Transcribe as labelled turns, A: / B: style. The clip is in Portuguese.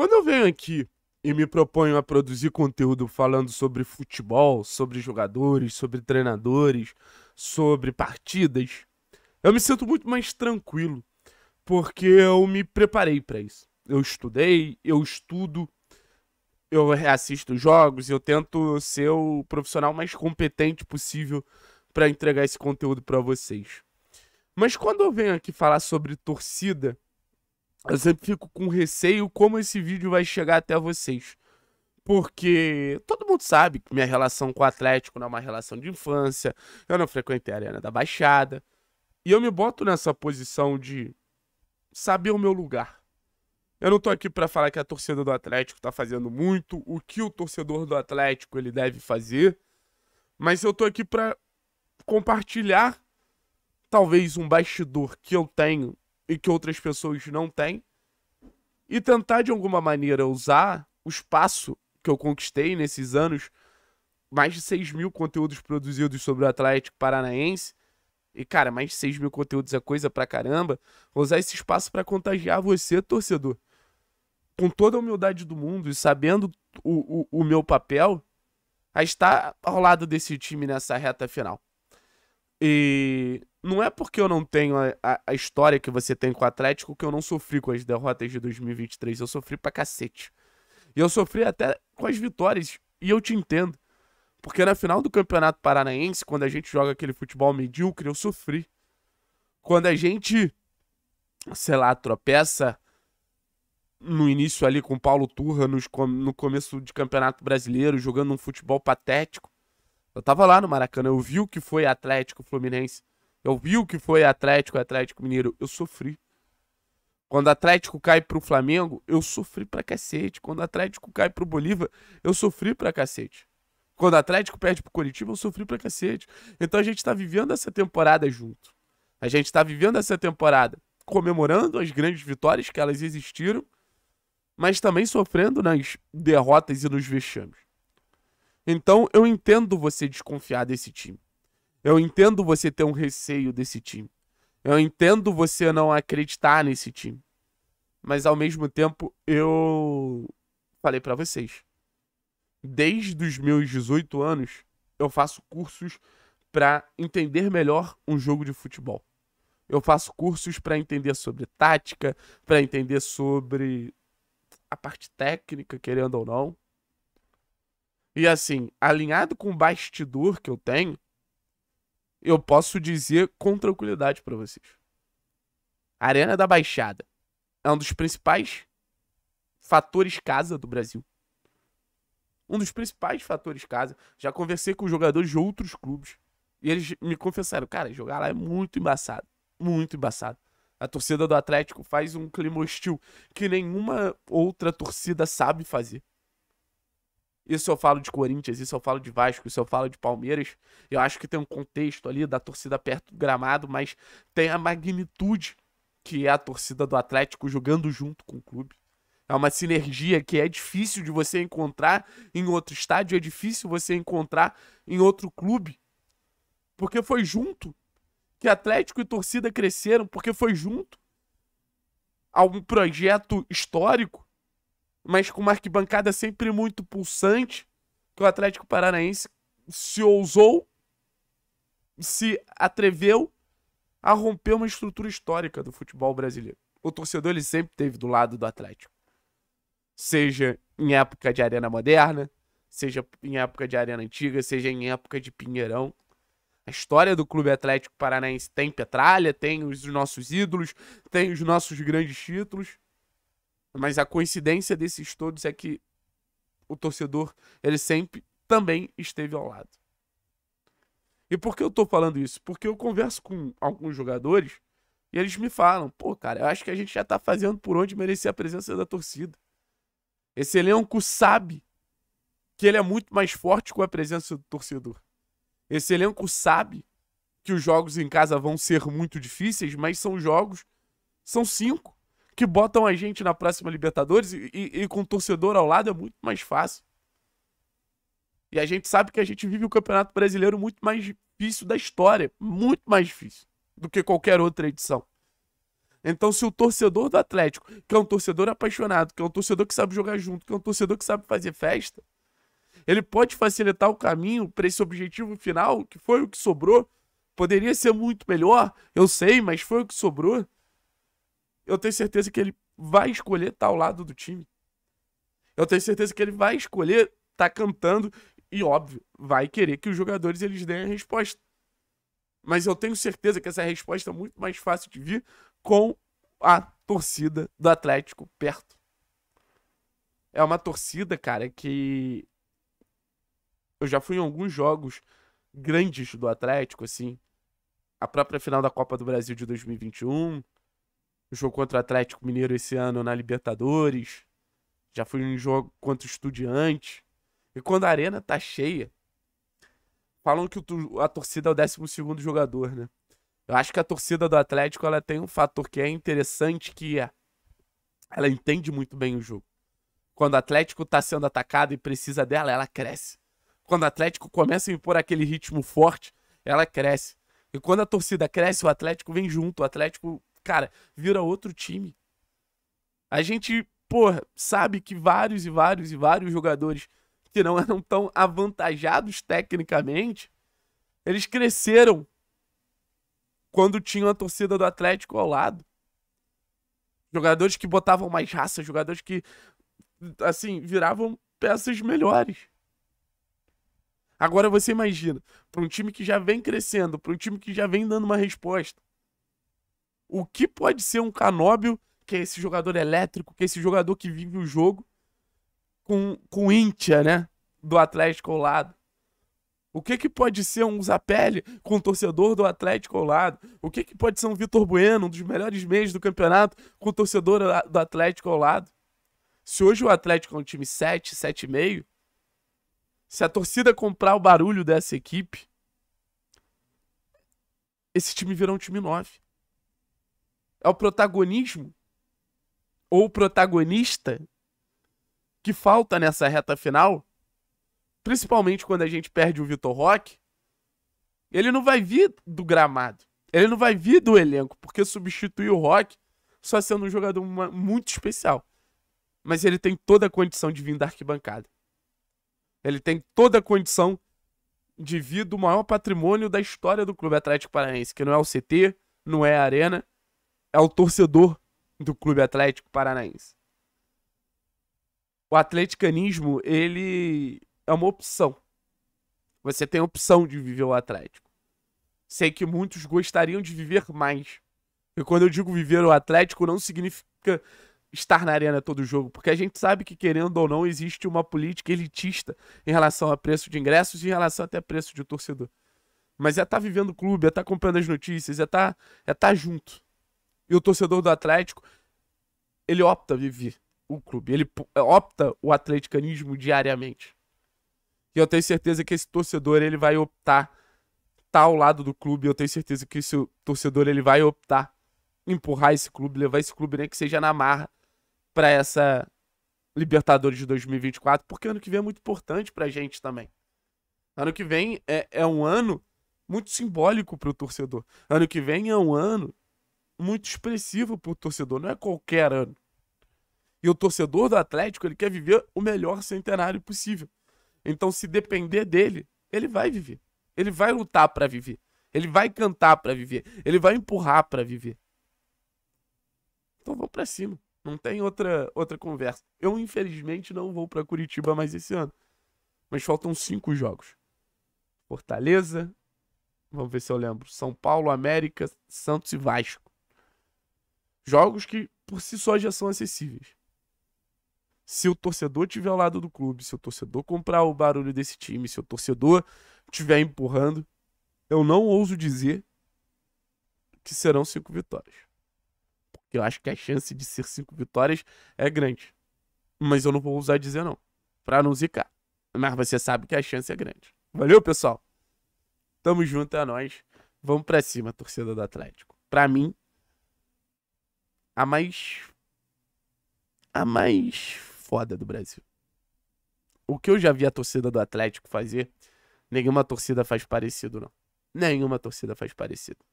A: Quando eu venho aqui e me proponho a produzir conteúdo falando sobre futebol, sobre jogadores, sobre treinadores, sobre partidas, eu me sinto muito mais tranquilo, porque eu me preparei para isso. Eu estudei, eu estudo, eu assisto jogos, eu tento ser o profissional mais competente possível para entregar esse conteúdo para vocês. Mas quando eu venho aqui falar sobre torcida, eu sempre fico com receio como esse vídeo vai chegar até vocês. Porque todo mundo sabe que minha relação com o Atlético não é uma relação de infância, eu não frequentei a Arena da Baixada. E eu me boto nessa posição de saber o meu lugar. Eu não tô aqui para falar que a torcida do Atlético tá fazendo muito, o que o torcedor do Atlético ele deve fazer, mas eu tô aqui para compartilhar talvez um bastidor que eu tenho e que outras pessoas não têm, e tentar de alguma maneira usar o espaço que eu conquistei nesses anos mais de 6 mil conteúdos produzidos sobre o Atlético Paranaense. E, cara, mais de 6 mil conteúdos é coisa pra caramba. Vou usar esse espaço para contagiar você, torcedor. Com toda a humildade do mundo e sabendo o, o, o meu papel, a estar ao lado desse time nessa reta final. E não é porque eu não tenho a, a, a, história que você tem com o Atlético que eu não sofri com as derrotas de 2023. Eu sofri pra cacete. E eu sofri até com as vitórias. E eu te entendo. Porque na final do Campeonato Paranaense, quando a gente joga aquele futebol medíocre, eu sofri. Quando a gente, sei lá, tropeça no início ali com o Paulo Turra, nos, no começo de Campeonato Brasileiro, jogando um futebol patético. Eu tava lá no Maracanã, eu vi o que foi Atlético Fluminense. Eu vi o que foi Atlético, Atlético Mineiro, eu sofri. Quando Atlético cai pro Flamengo, eu sofri pra cacete. Quando Atlético cai pro Bolívar, eu sofri pra cacete. Quando Atlético perde pro Curitiba, eu sofri pra cacete. Então a gente tá vivendo essa temporada junto. A gente tá vivendo essa temporada comemorando as grandes vitórias que elas existiram, mas também sofrendo nas derrotas e nos vexames. Então eu entendo você desconfiar desse time. Eu entendo você ter um receio desse time. Eu entendo você não acreditar nesse time. Mas ao mesmo tempo, eu falei para vocês. Desde os meus 18 anos, eu faço cursos para entender melhor um jogo de futebol. Eu faço cursos para entender sobre tática, para entender sobre a parte técnica, querendo ou não. E assim, alinhado com o bastidor que eu tenho, eu posso dizer com tranquilidade para vocês. A Arena da Baixada é um dos principais fatores casa do Brasil. Um dos principais fatores casa. Já conversei com jogadores de outros clubes e eles me confessaram, cara, jogar lá é muito embaçado, muito embaçado. A torcida do Atlético faz um clima hostil que nenhuma outra torcida sabe fazer. Isso eu falo de Corinthians, isso eu falo de Vasco, isso eu falo de Palmeiras. Eu acho que tem um contexto ali da torcida perto do gramado, mas tem a magnitude que é a torcida do Atlético jogando junto com o clube. É uma sinergia que é difícil de você encontrar em outro estádio, é difícil você encontrar em outro clube. Porque foi junto que Atlético e torcida cresceram, porque foi junto a um projeto histórico mas com uma arquibancada sempre muito pulsante, que o Atlético Paranaense se ousou, se atreveu a romper uma estrutura histórica do futebol brasileiro. O torcedor ele sempre teve do lado do Atlético. Seja em época de arena moderna, seja em época de arena antiga, seja em época de Pinheirão. A história do Clube Atlético Paranaense tem Petralha, tem os nossos ídolos, tem os nossos grandes títulos. Mas a coincidência desses todos é que o torcedor, ele sempre também esteve ao lado. E por que eu tô falando isso? Porque eu converso com alguns jogadores e eles me falam, pô, cara, eu acho que a gente já tá fazendo por onde merecer a presença da torcida. Esse elenco sabe que ele é muito mais forte com a presença do torcedor. Esse elenco sabe que os jogos em casa vão ser muito difíceis, mas são jogos. São cinco que botam a gente na próxima Libertadores e, e, e com o torcedor ao lado é muito mais fácil. E a gente sabe que a gente vive o Campeonato Brasileiro muito mais difícil da história, muito mais difícil do que qualquer outra edição. Então, se o torcedor do Atlético, que é um torcedor apaixonado, que é um torcedor que sabe jogar junto, que é um torcedor que sabe fazer festa, ele pode facilitar o caminho para esse objetivo final, que foi o que sobrou. Poderia ser muito melhor, eu sei, mas foi o que sobrou eu tenho certeza que ele vai escolher estar ao lado do time. Eu tenho certeza que ele vai escolher estar tá cantando e, óbvio, vai querer que os jogadores eles deem a resposta. Mas eu tenho certeza que essa resposta é muito mais fácil de vir com a torcida do Atlético perto. É uma torcida, cara, que eu já fui em alguns jogos grandes do Atlético, assim, a própria final da Copa do Brasil de 2021, no jogo contra o Atlético Mineiro esse ano na Libertadores. Já fui em jogo contra o Estudiante. E quando a arena tá cheia, falam que a torcida é o 12 jogador, né? Eu acho que a torcida do Atlético ela tem um fator que é interessante, que é ela entende muito bem o jogo. Quando o Atlético tá sendo atacado e precisa dela, ela cresce. Quando o Atlético começa a impor aquele ritmo forte, ela cresce. E quando a torcida cresce, o Atlético vem junto, o Atlético cara, vira outro time. A gente, porra, sabe que vários e vários e vários jogadores que não eram tão avantajados tecnicamente, eles cresceram quando tinham a torcida do Atlético ao lado. Jogadores que botavam mais raça, jogadores que, assim, viravam peças melhores. Agora você imagina, para um time que já vem crescendo, para um time que já vem dando uma resposta, o que pode ser um Canóbio, que é esse jogador elétrico, que é esse jogador que vive o jogo, com, com o Intia, né? Do Atlético ao lado. O que que pode ser um Zapelli com o torcedor do Atlético ao lado? O que que pode ser um Vitor Bueno, um dos melhores meios do campeonato, com o torcedor do Atlético ao lado? Se hoje o Atlético é um time 7, 7,5, se a torcida comprar o barulho dessa equipe, esse time virá um time 9 é o protagonismo ou o protagonista que falta nessa reta final, principalmente quando a gente perde o Vitor Roque, ele não vai vir do gramado, ele não vai vir do elenco, porque substituir o Roque só sendo um jogador muito especial. Mas ele tem toda a condição de vir da arquibancada. Ele tem toda a condição de vir do maior patrimônio da história do Clube Atlético Paranaense, que não é o CT, não é a Arena, é o torcedor do Clube Atlético Paranaense. O atleticanismo, ele é uma opção. Você tem a opção de viver o Atlético. Sei que muitos gostariam de viver mais. E quando eu digo viver o Atlético, não significa estar na arena todo jogo, porque a gente sabe que, querendo ou não, existe uma política elitista em relação a preço de ingressos e em relação até preço de torcedor. Mas é estar tá vivendo o clube, é estar tá comprando as notícias, é estar, tá, é tá junto. E o torcedor do Atlético, ele opta viver o clube. Ele é, opta o atleticanismo diariamente. E eu tenho certeza que esse torcedor, ele vai optar tá ao lado do clube. Eu tenho certeza que esse torcedor, ele vai optar empurrar esse clube, levar esse clube, nem que seja na marra, para essa Libertadores de 2024, porque ano que vem é muito importante pra gente também. Ano que vem é, é um ano muito simbólico pro torcedor. Ano que vem é um ano muito expressiva pro torcedor, não é qualquer ano. E o torcedor do Atlético, ele quer viver o melhor centenário possível. Então, se depender dele, ele vai viver. Ele vai lutar para viver. Ele vai cantar para viver. Ele vai empurrar para viver. Então, vou para cima. Não tem outra outra conversa. Eu, infelizmente, não vou para Curitiba mais esse ano. Mas faltam cinco jogos. Fortaleza, vamos ver se eu lembro. São Paulo, América, Santos e Vasco. Jogos que por si só já são acessíveis. Se o torcedor tiver ao lado do clube, se o torcedor comprar o barulho desse time, se o torcedor tiver empurrando, eu não ouso dizer que serão cinco vitórias. Porque eu acho que a chance de ser cinco vitórias é grande. Mas eu não vou ousar dizer não, para não zicar. Mas você sabe que a chance é grande. Valeu, pessoal. Tamo junto, é nóis. Vamos pra cima, torcida do Atlético. Pra mim, a mais. a mais foda do Brasil. O que eu já vi a torcida do Atlético fazer, nenhuma torcida faz parecido, não. Nenhuma torcida faz parecido.